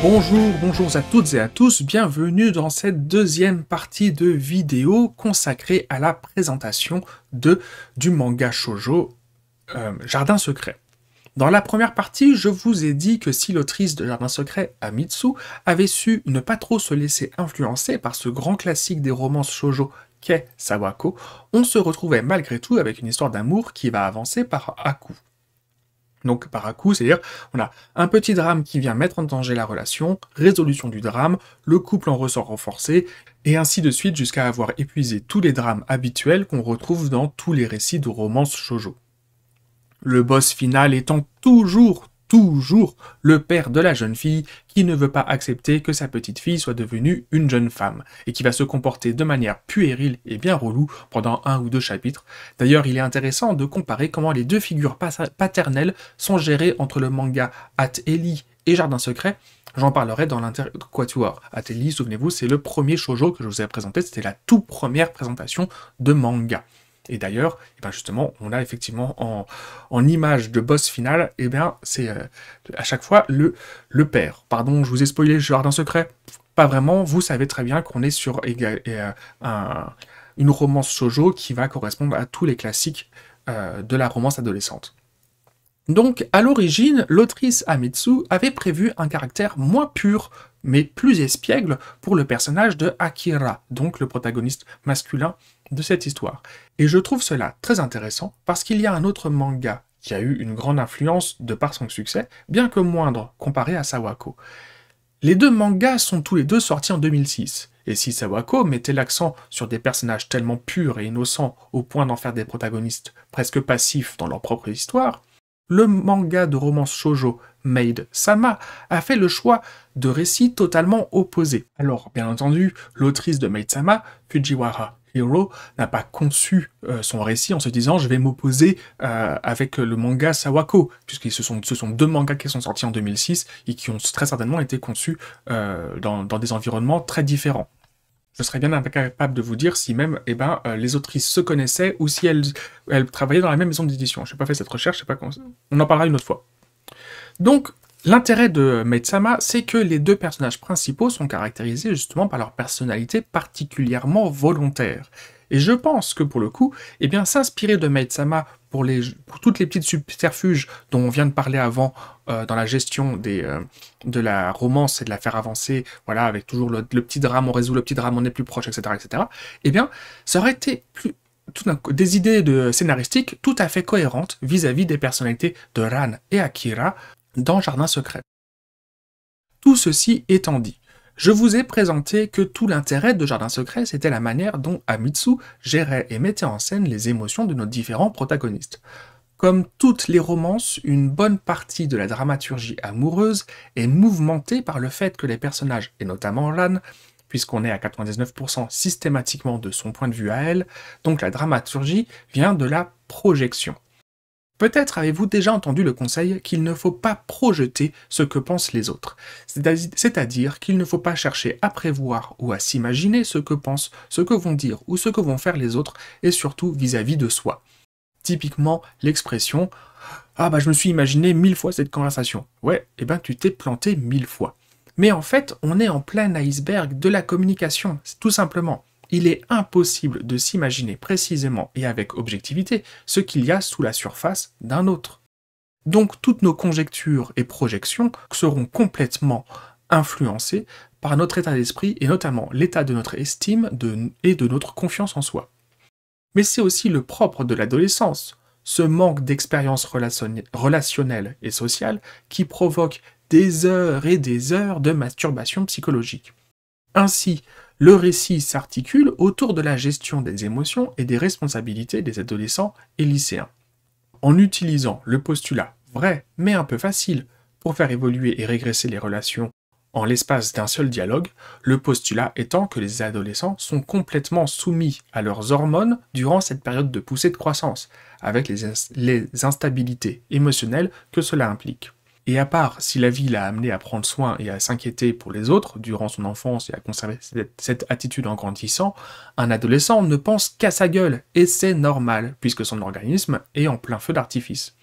Bonjour, bonjour à toutes et à tous, bienvenue dans cette deuxième partie de vidéo consacrée à la présentation de du manga shojo euh, Jardin Secret. Dans la première partie, je vous ai dit que si l'autrice de Jardin Secret, Amitsu, avait su ne pas trop se laisser influencer par ce grand classique des romances shoujo qu'est Sawako, on se retrouvait malgré tout avec une histoire d'amour qui va avancer par à donc par à coup, c'est-à-dire on a un petit drame qui vient mettre en danger la relation, résolution du drame, le couple en ressort renforcé, et ainsi de suite jusqu'à avoir épuisé tous les drames habituels qu'on retrouve dans tous les récits de romances shojo. Le boss final étant toujours, toujours le père de la jeune fille qui ne veut pas accepter que sa petite fille soit devenue une jeune femme et qui va se comporter de manière puérile et bien relou pendant un ou deux chapitres. D'ailleurs, il est intéressant de comparer comment les deux figures paternelles sont gérées entre le manga Ateli et Jardin Secret. J'en parlerai dans l'Interquatuor. quatuor Ateli, souvenez-vous, c'est le premier shoujo que je vous ai présenté, c'était la toute première présentation de manga. Et d'ailleurs, eh ben, justement, on a effectivement en, image de boss final, eh bien c'est euh, à chaque fois le, père. Pardon, je vous ai spoilé le jardin secret Pas vraiment, vous savez très bien qu'on est sur euh, une romance shoujo qui va correspondre à tous les classiques euh, de la romance adolescente. Donc, à l'origine, l'autrice Amitsu avait prévu un caractère moins pur, mais plus espiègle pour le personnage de Akira, donc le protagoniste masculin de cette histoire. Et je trouve cela très intéressant parce qu'il y a un autre manga qui a eu une grande influence de par son succès, bien que moindre comparé à Sawako. Les deux mangas sont tous les deux sortis en 2006, et si Sawako mettait l'accent sur des personnages tellement purs et innocents au point d'en faire des protagonistes presque passifs dans leur propre histoire, le manga de romance shojo Maid Sama a fait le choix de récits totalement opposés. Alors, bien entendu, l'autrice de Maid Sama, Fujiwara, Hero n'a pas conçu euh, son récit en se disant je vais m'opposer euh, avec le manga Sawako, puisque ce sont, ce sont deux mangas qui sont sortis en 2006 et qui ont très certainement été conçus euh, dans, des environnements très différents je serais bien incapable de vous dire si même eh ben, les autrices se connaissaient ou si elles, travaillaient dans la même maison d'édition. Je n'ai pas fait cette recherche, je pas on en parlera une autre fois. Donc, L'intérêt de Meitsama, c'est que les deux personnages principaux sont caractérisés justement par leur personnalité particulièrement volontaire. Et je pense que pour le coup, eh bien, s'inspirer de Meitsama pour, toutes les petites subterfuges dont on vient de parler avant euh, dans la gestion euh, de la romance et de la faire avancer, voilà, avec toujours le, petit drame, on résout le petit drame, on est plus proche, etc., etc., eh bien, ça aurait été plus, des idées de scénaristique tout à fait cohérentes vis à -vis des personnalités de Ran et Akira dans Jardin secret. Tout ceci étant dit, je vous ai présenté que tout l'intérêt de Jardin secret, c'était la manière dont Amitsu gérait et mettait en scène les émotions de nos différents protagonistes. Comme toutes les romances, une bonne partie de la dramaturgie amoureuse est mouvementée par le fait que les personnages, et notamment Lan, puisqu'on est à 99% systématiquement de son point de vue à elle, donc la dramaturgie vient de la projection. Peut-être avez-vous déjà entendu le conseil qu'il ne faut pas projeter ce que pensent les autres, c'est-à-dire qu'il ne faut pas chercher à prévoir ou à s'imaginer ce que pensent, ce que vont dire ou ce que vont faire les autres, et surtout vis-à-vis de soi. Typiquement l'expression ⁇ Ah bah je me suis imaginé mille fois cette conversation ⁇ Ouais, eh ben tu t'es planté mille fois. Mais en fait, on est en plein iceberg de la communication, tout simplement il est impossible de s'imaginer précisément et avec objectivité ce qu'il y a sous la surface d'un autre. Donc toutes nos conjectures et projections seront complètement influencées par notre état d'esprit et notamment l'état de notre estime et de notre confiance en soi. Mais c'est aussi le propre de l'adolescence, ce manque d'expérience relationnelle et sociale qui provoque des heures et des heures de masturbation psychologique. Ainsi, le récit s'articule autour de la gestion des émotions et des responsabilités des adolescents et lycéens. En utilisant le postulat vrai mais un peu facile pour faire évoluer et régresser les relations en l'espace d'un seul dialogue, le postulat étant que les adolescents sont complètement soumis à leurs hormones durant cette période de poussée de croissance, avec les, instabilités émotionnelles que cela implique. Et à part si la vie l'a amené à prendre soin et à s'inquiéter pour les autres durant son enfance et à conserver cette attitude en grandissant, un adolescent ne pense qu'à sa gueule, et c'est normal, puisque son organisme est en plein feu d'artifice.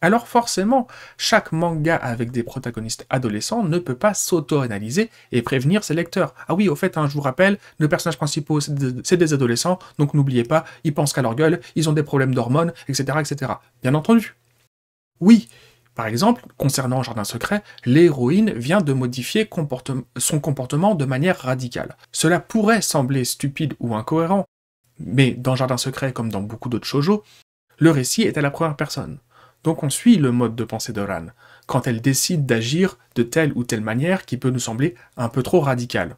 Alors forcément, chaque manga avec des protagonistes adolescents ne peut pas s'auto-analyser et prévenir ses lecteurs. Ah oui, au fait, un hein, je vous rappelle, nos personnages principaux, c'est des, adolescents, donc n'oubliez pas, ils pensent qu'à leur gueule, ils ont des problèmes d'hormones, etc., etc. Bien entendu. Oui, par exemple, concernant Jardin secret, l'héroïne vient de modifier son comportement de manière radicale. Cela pourrait sembler stupide ou incohérent, mais dans Jardin secret comme dans beaucoup d'autres shoujo, le récit est à la première personne. Donc on suit le mode de pensée de Ran, quand elle décide d'agir de telle ou telle manière qui peut nous sembler un peu trop radicale.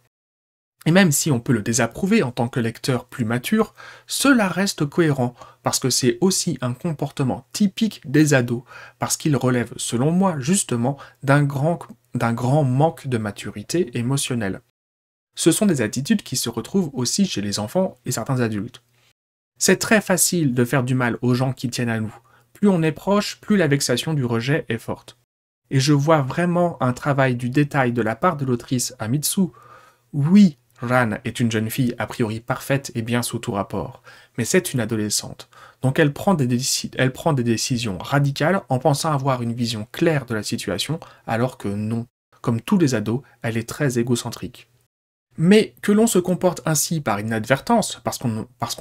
Et même si on peut le désapprouver en tant que lecteur plus mature, cela reste cohérent, parce que c'est aussi un comportement typique des ados, parce qu'il relève, selon moi, justement, d'un grand, manque de maturité émotionnelle. Ce sont des attitudes qui se retrouvent aussi chez les enfants et certains adultes. C'est très facile de faire du mal aux gens qui tiennent à nous. Plus on est proche, plus la vexation du rejet est forte. Et je vois vraiment un travail du détail de la part de l'autrice Amitsu. Oui, Ran est une jeune fille a priori parfaite et bien sous tout rapport, mais c'est une adolescente. Donc elle prend, des décisions radicales en pensant avoir une vision claire de la situation, alors que non. Comme tous les ados, elle est très égocentrique. Mais que l'on se comporte ainsi par inadvertance, parce qu'on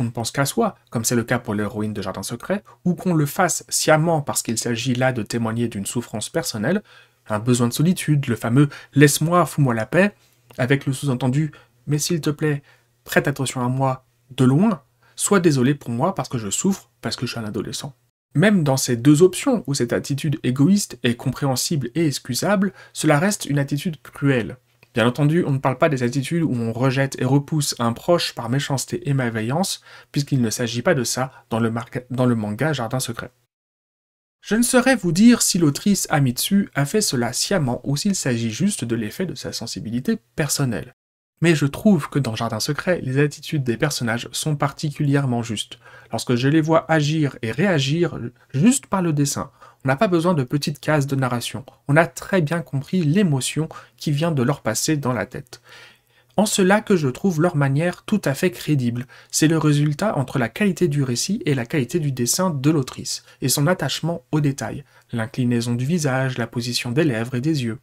ne pense qu'à soi, comme c'est le cas pour l'héroïne de Jardin Secret, ou qu'on le fasse sciemment parce qu'il s'agit là de témoigner d'une souffrance personnelle, un besoin de solitude, le fameux laisse-moi, fous-moi la paix, avec le sous-entendu mais s'il te plaît, prête attention à moi de loin, sois désolé pour moi parce que je souffre, parce que je suis un adolescent. Même dans ces deux options, où cette attitude égoïste est compréhensible et excusable, cela reste une attitude cruelle. Bien entendu, on ne parle pas des attitudes où on rejette et repousse un proche par méchanceté et malveillance, puisqu'il ne s'agit pas de ça dans le, manga Jardin Secret. Je ne saurais vous dire si l'autrice Amitsu a fait cela sciemment ou s'il s'agit juste de l'effet de sa sensibilité personnelle mais je trouve que dans Jardin Secret, les attitudes des personnages sont particulièrement justes. Lorsque je les vois agir et réagir juste par le dessin, on n'a pas besoin de petites cases de narration, on a très bien compris l'émotion qui vient de leur passer dans la tête. En cela que je trouve leur manière tout à fait crédible, c'est le résultat entre la qualité du récit et la qualité du dessin de l'autrice, et son attachement aux détails, l'inclinaison du visage, la position des lèvres et des yeux.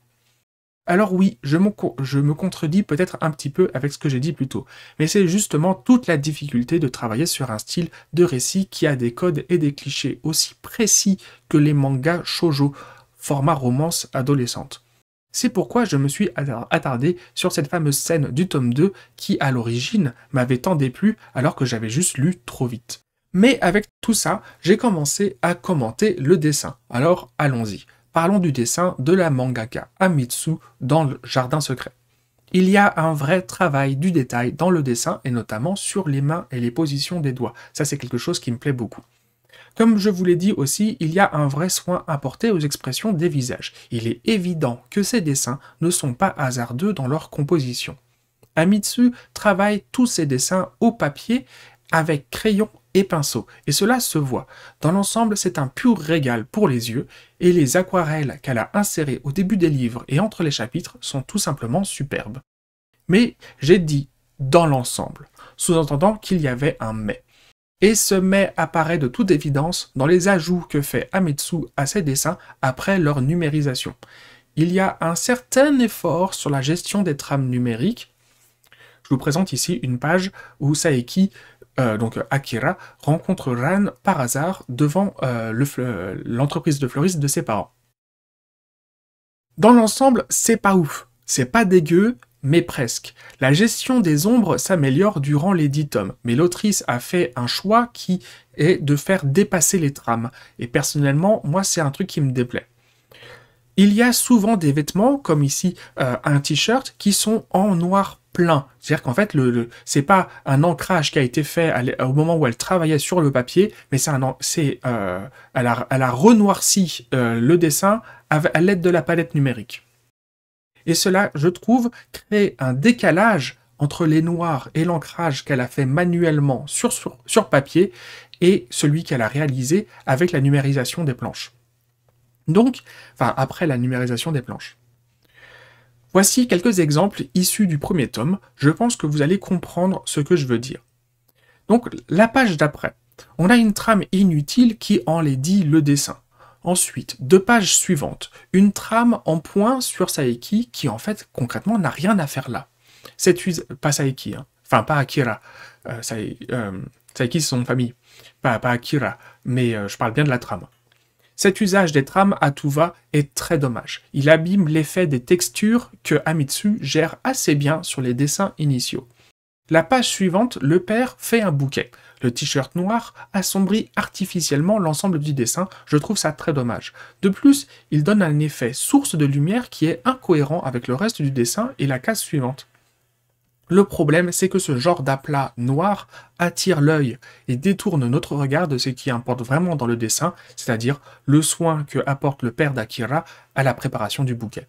Alors oui, je me, contredis peut-être un petit peu avec ce que j'ai dit plus tôt, mais c'est justement toute la difficulté de travailler sur un style de récit qui a des codes et des clichés aussi précis que les mangas shojo, format romance adolescente. C'est pourquoi je me suis attardé sur cette fameuse scène du tome 2 qui, à l'origine, m'avait tant déplu alors que j'avais juste lu trop vite. Mais avec tout ça, j'ai commencé à commenter le dessin. Alors allons-y parlons du dessin de la mangaka Amitsu dans le Jardin secret. Il y a un vrai travail du détail dans le dessin et notamment sur les mains et les positions des doigts. Ça, c'est quelque chose qui me plaît beaucoup. Comme je vous l'ai dit aussi, il y a un vrai soin apporté aux expressions des visages. Il est évident que ces dessins ne sont pas hasardeux dans leur composition. Amitsu travaille tous ses dessins au papier avec crayon et pinceaux, et cela se voit. Dans l'ensemble, c'est un pur régal pour les yeux, et les aquarelles qu'elle a insérées au début des livres et entre les chapitres sont tout simplement superbes. Mais j'ai dit dans l'ensemble, sous-entendant qu'il y avait un mais. Et ce mais apparaît de toute évidence dans les ajouts que fait ametsu à ses dessins après leur numérisation. Il y a un certain effort sur la gestion des trames numériques, je vous présente ici une page où Saeki, euh, donc Akira, rencontre Ran par hasard devant euh, euh, l'entreprise de fleuriste de ses parents. Dans l'ensemble, c'est pas ouf. C'est pas dégueu, mais presque. La gestion des ombres s'améliore durant les dix tomes, mais l'autrice a fait un choix qui est de faire dépasser les trames. Et personnellement, moi, c'est un truc qui me déplaît. Il y a souvent des vêtements, comme ici un t-shirt, qui sont en noir plein. C'est-à-dire qu'en fait, le, le c'est pas un ancrage qui a été fait au moment où elle travaillait sur le papier, mais c'est un, c'est, euh, elle, a, renoirci euh, le dessin à, l'aide de la palette numérique. Et cela, je trouve, crée un décalage entre les noirs et l'ancrage qu'elle a fait manuellement sur, sur, sur papier et celui qu'elle a réalisé avec la numérisation des planches. Donc, enfin, après la numérisation des planches. Voici quelques exemples issus du premier tome, je pense que vous allez comprendre ce que je veux dire. Donc la page d'après, on a une trame inutile qui dit le dessin. Ensuite, deux pages suivantes, une trame en point sur Saeki qui en fait concrètement n'a rien à faire là. C'est pas Saeki, hein. enfin pas Akira, euh, euh Saeki c'est son famille, pas, Akira, mais euh, je parle bien de la trame. Cet usage des trames à tout est très dommage. Il abîme l'effet des textures que Amitsu gère assez bien sur les dessins initiaux. La page suivante, le père fait un bouquet. Le t-shirt noir assombrit artificiellement l'ensemble du dessin, je trouve ça très dommage. De plus, il donne un effet source de lumière qui est incohérent avec le reste du dessin et la case suivante. Le problème, c'est que ce genre d'aplat noir attire l'œil et détourne notre regard de ce qui importe vraiment dans le dessin, c'est-à-dire le soin que apporte le père d'Akira à la préparation du bouquet.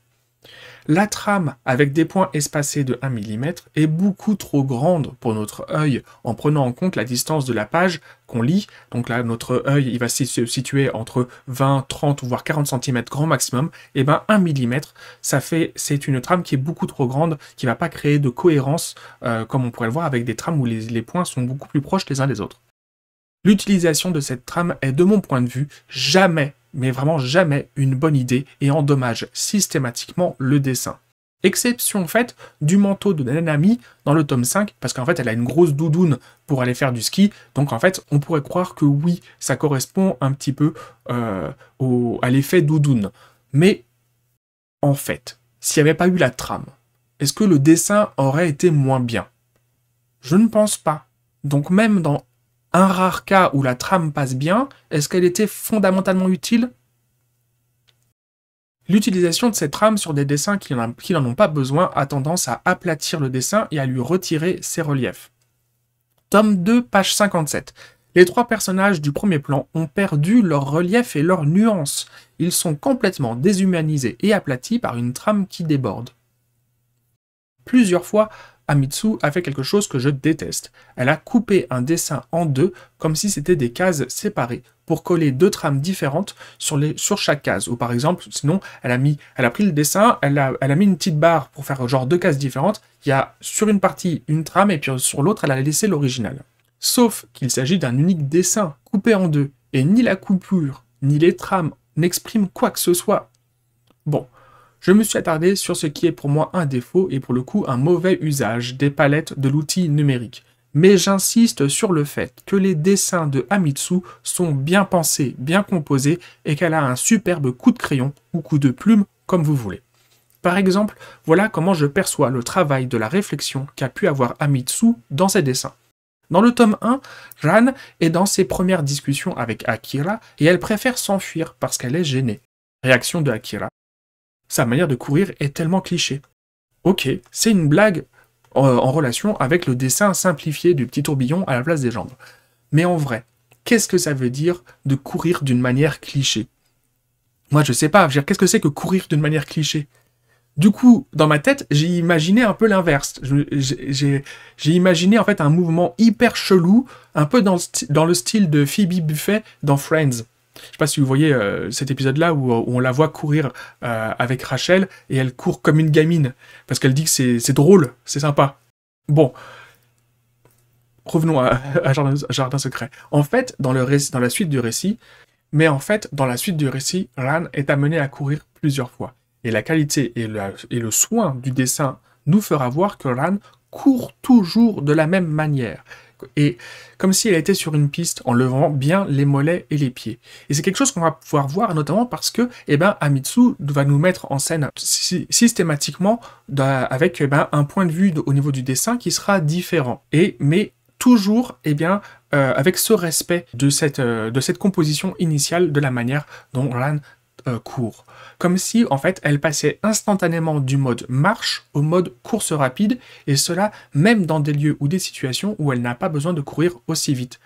La trame, avec des points espacés de 1 mm, est beaucoup trop grande pour notre œil en prenant en compte la distance de la page qu'on lit. Donc là, notre œil, il va se situer entre 20, 30 voire 40 cm grand maximum. Et bien, 1 mm, ça fait, c'est une trame qui est beaucoup trop grande, qui ne va pas créer de cohérence euh, comme on pourrait le voir avec des trames où les, les points sont beaucoup plus proches les uns des autres. L'utilisation de cette trame est, de mon point de vue, jamais mais vraiment jamais une bonne idée et endommage systématiquement le dessin. Exception fait, du manteau de Nanami dans le tome 5, parce qu'en fait elle a une grosse doudoune pour aller faire du ski, donc en fait on pourrait croire que oui, ça correspond un petit peu euh, au, à l'effet doudoune. Mais en fait, s'il n'y avait pas eu la trame, est-ce que le dessin aurait été moins bien Je ne pense pas. Donc même dans un rare cas où la trame passe bien, est-ce qu'elle était fondamentalement utile L'utilisation de cette trame sur des dessins qui n'en ont pas besoin a tendance à aplatir le dessin et à lui retirer ses reliefs. Tome 2, page 57. Les trois personnages du premier plan ont perdu leur relief et leur nuance. Ils sont complètement déshumanisés et aplatis par une trame qui déborde. Plusieurs fois, Amitsu a fait quelque chose que je déteste. Elle a coupé un dessin en deux comme si c'était des cases séparées pour coller deux trames différentes sur, les, sur chaque case. Ou par exemple, sinon, elle a, mis, elle a pris le dessin, elle a, elle a mis une petite barre pour faire genre deux cases différentes. Il y a sur une partie une trame et puis sur l'autre, elle a laissé l'original. Sauf qu'il s'agit d'un unique dessin coupé en deux et ni la coupure ni les trames n'expriment quoi que ce soit. Bon, je me suis attardé sur ce qui est pour moi un défaut et pour le coup un mauvais usage des palettes de l'outil numérique. Mais j'insiste sur le fait que les dessins de Amitsu sont bien pensés, bien composés et qu'elle a un superbe coup de crayon ou coup de plume comme vous voulez. Par exemple, voilà comment je perçois le travail de la réflexion qu'a pu avoir Amitsu dans ses dessins. Dans le tome 1, Ran est dans ses premières discussions avec Akira et elle préfère s'enfuir parce qu'elle est gênée. Réaction de Akira sa manière de courir est tellement cliché. Ok, c'est une blague euh, en relation avec le dessin simplifié du petit tourbillon à la place des jambes. Mais en vrai, qu'est-ce que ça veut dire de courir d'une manière cliché Moi, je sais pas. Qu'est-ce que c'est que courir d'une manière cliché Du coup, dans ma tête, j'ai imaginé un peu l'inverse. J'ai imaginé en fait un mouvement hyper chelou, un peu dans dans le style de Phoebe Buffet dans Friends. Je sais pas si vous voyez euh, cet épisode-là euh, où, on la voit courir euh, avec Rachel et elle court comme une gamine parce qu'elle dit que c'est drôle, c'est sympa. Bon, revenons à, Jardin, secret. En fait, dans, la suite du récit, mais en fait, dans la suite du récit, Ran est amené à courir plusieurs fois. Et la qualité et, et le soin du dessin nous fera voir que Ran court toujours de la même manière et comme si elle était sur une piste en levant bien les mollets et les pieds. Et c'est quelque chose qu'on va pouvoir voir notamment parce que eh ben, Amitsu va nous mettre en scène systématiquement avec eh ben, un point de vue au niveau du dessin qui sera différent. Et, mais toujours eh bien, euh, avec ce respect de cette, euh, de cette composition initiale de la manière dont Ran euh, court. Comme si, en fait, elle passait instantanément du mode marche au mode course rapide, et cela même dans des lieux ou des situations où elle n'a pas besoin de courir aussi vite.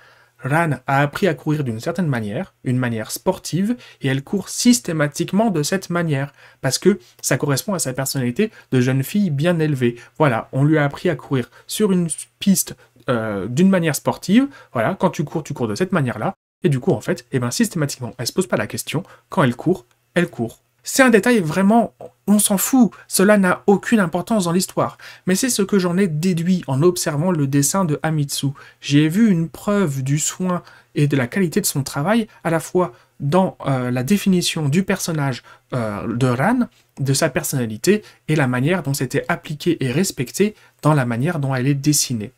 Ran a appris à courir d'une certaine manière, une manière sportive, et elle court systématiquement de cette manière, parce que ça correspond à sa personnalité de jeune fille bien élevée. Voilà, on lui a appris à courir sur une piste euh, d'une manière sportive, voilà, quand tu cours, tu cours de cette manière-là, et du coup, en fait, eh ben, systématiquement, elle se pose pas la question. Quand elle court, elle court. C'est un détail vraiment, on s'en fout, cela n'a aucune importance dans l'histoire, mais c'est ce que j'en ai déduit en observant le dessin de Amitsu. J'y ai vu une preuve du soin et de la qualité de son travail, à la fois dans euh, la définition du personnage euh, de Ran, de sa personnalité, et la manière dont c'était appliqué et respecté dans la manière dont elle est dessinée.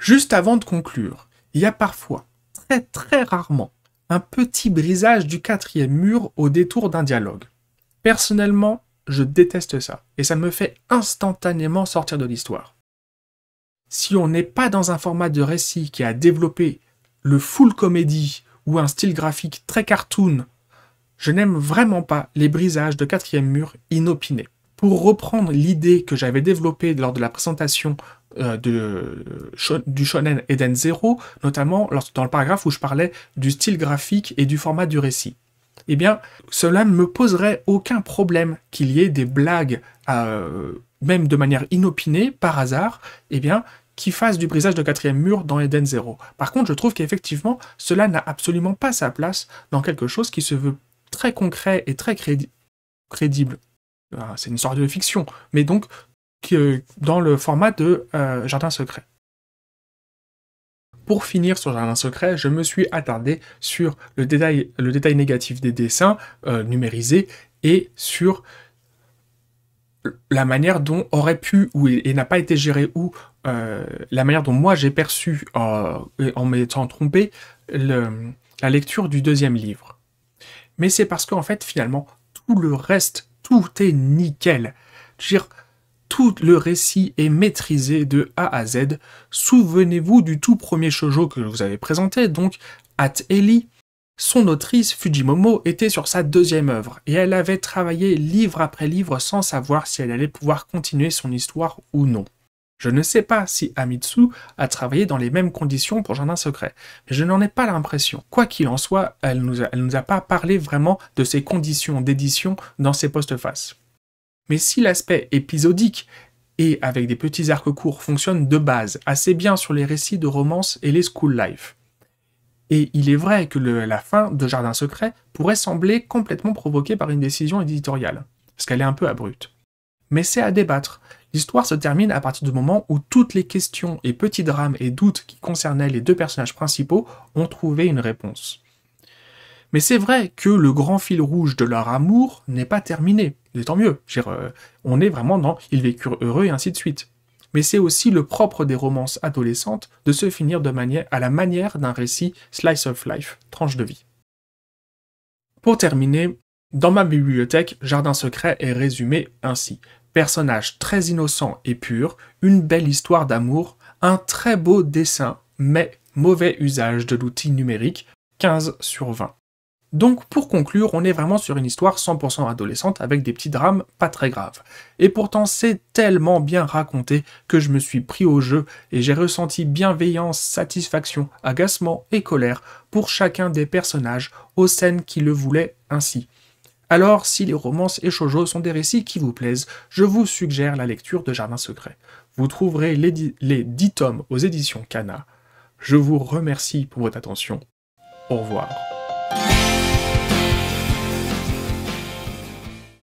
Juste avant de conclure, il y a parfois, très très rarement, un petit brisage du quatrième mur au détour d'un dialogue. Personnellement, je déteste ça, et ça me fait instantanément sortir de l'histoire. Si on n'est pas dans un format de récit qui a développé le full comédie ou un style graphique très cartoon, je n'aime vraiment pas les brisages de quatrième mur inopinés. Pour reprendre l'idée que j'avais développée lors de la présentation euh, de, du shonen Eden Zero, notamment dans le paragraphe où je parlais du style graphique et du format du récit. Eh bien, cela ne me poserait aucun problème qu'il y ait des blagues, euh, même de manière inopinée, par hasard, eh bien, qui fassent du brisage de quatrième mur dans Eden Zero. Par contre, je trouve qu'effectivement, cela n'a absolument pas sa place dans quelque chose qui se veut très concret et très crédible. Ah, c'est une sorte de fiction, mais donc euh, dans le format de euh, Jardin secret. Pour finir sur Jardin secret, je me suis attardé sur le détail, le détail négatif des dessins euh, numérisés et sur la manière dont aurait pu ou et n'a pas été géré ou la manière dont moi j'ai perçu en, m'étant trompé la lecture du deuxième livre. Mais c'est parce qu'en fait finalement tout le reste, tout est nickel tout le récit est maîtrisé de A à Z. Souvenez-vous du tout premier shoujo que je vous avais présenté, donc At Eli. Son autrice, Fujimomo, était sur sa deuxième œuvre, et elle avait travaillé livre après livre sans savoir si elle allait pouvoir continuer son histoire ou non. Je ne sais pas si Amitsu a travaillé dans les mêmes conditions pour Jardin Secret, mais je n'en ai pas l'impression. Quoi qu'il en soit, elle ne nous, a pas parlé vraiment de ses conditions d'édition dans ses faces. Mais si l'aspect épisodique et avec des petits arcs courts fonctionne de base assez bien sur les récits de romance et les school life, et il est vrai que la fin de Jardin Secret pourrait sembler complètement provoquée par une décision éditoriale, parce qu'elle est un peu abrupte. Mais c'est à débattre. L'histoire se termine à partir du moment où toutes les questions et petits drames et doutes qui concernaient les deux personnages principaux ont trouvé une réponse. Mais c'est vrai que le grand fil rouge de leur amour n'est pas terminé. Et tant mieux. Euh, on est vraiment dans ils vécurent heureux et ainsi de suite. Mais c'est aussi le propre des romances adolescentes de se finir à la manière d'un récit slice of life, tranche de vie. Pour terminer, dans ma bibliothèque, Jardin secret est résumé ainsi. Personnage très innocent et pur, une belle histoire d'amour, un très beau dessin, mais mauvais usage de l'outil numérique, 15 sur 20. Donc pour conclure, on est vraiment sur une histoire 100% adolescente avec des petits drames pas très graves. Et pourtant c'est tellement bien raconté que je me suis pris au jeu et j'ai ressenti bienveillance, satisfaction, agacement et colère pour chacun des personnages aux scènes qui le voulaient ainsi. Alors, si les romances et shoujo sont des récits qui vous plaisent, je vous suggère la lecture de Jardin Secret. Vous trouverez les, 10 tomes aux éditions Cana. Je vous remercie pour votre attention. Au revoir.